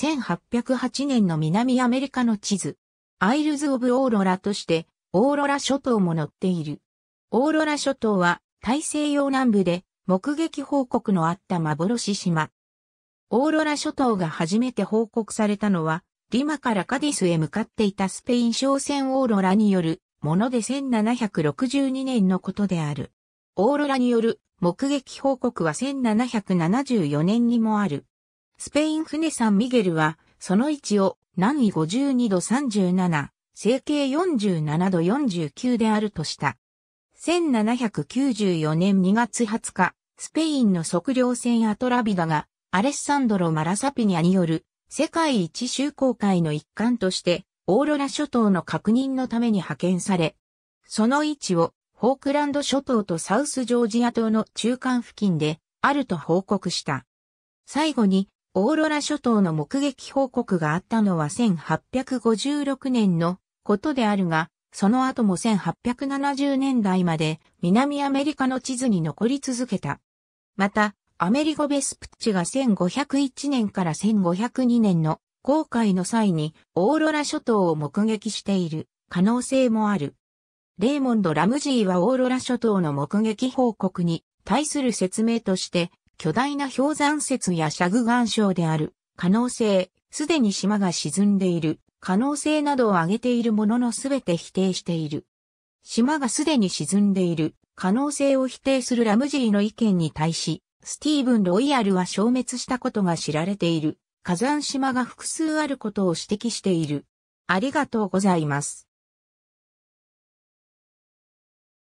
1808年の南アメリカの地図、アイルズ・オブ・オーロラとして、オーロラ諸島も載っている。オーロラ諸島は、大西洋南部で、目撃報告のあった幻島。オーロラ諸島が初めて報告されたのは、リマからカディスへ向かっていたスペイン商船オーロラによるもので1762年のことである。オーロラによる目撃報告は1774年にもある。スペイン船サンミゲルは、その位置を南緯52度37、整形47度49であるとした。1794年2月20日、スペインの測量船アトラビダが、アレッサンドロ・マラサピニャによる世界一周航海の一環として、オーロラ諸島の確認のために派遣され、その位置をフォークランド諸島とサウスジョージア島の中間付近であると報告した。最後にオーロラ諸島の目撃報告があったのは1856年のことであるが、その後も1870年代まで南アメリカの地図に残り続けた。また、アメリゴ・ベスプッチが1501年から1502年の航海の際にオーロラ諸島を目撃している可能性もある。レーモンド・ラムジーはオーロラ諸島の目撃報告に対する説明として巨大な氷山説やシャグ岩礁である可能性、すでに島が沈んでいる可能性などを挙げているもののすべて否定している。島がすでに沈んでいる可能性を否定するラムジーの意見に対し、スティーブン・ロイヤルは消滅したことが知られている火山島が複数あることを指摘している。ありがとうございます。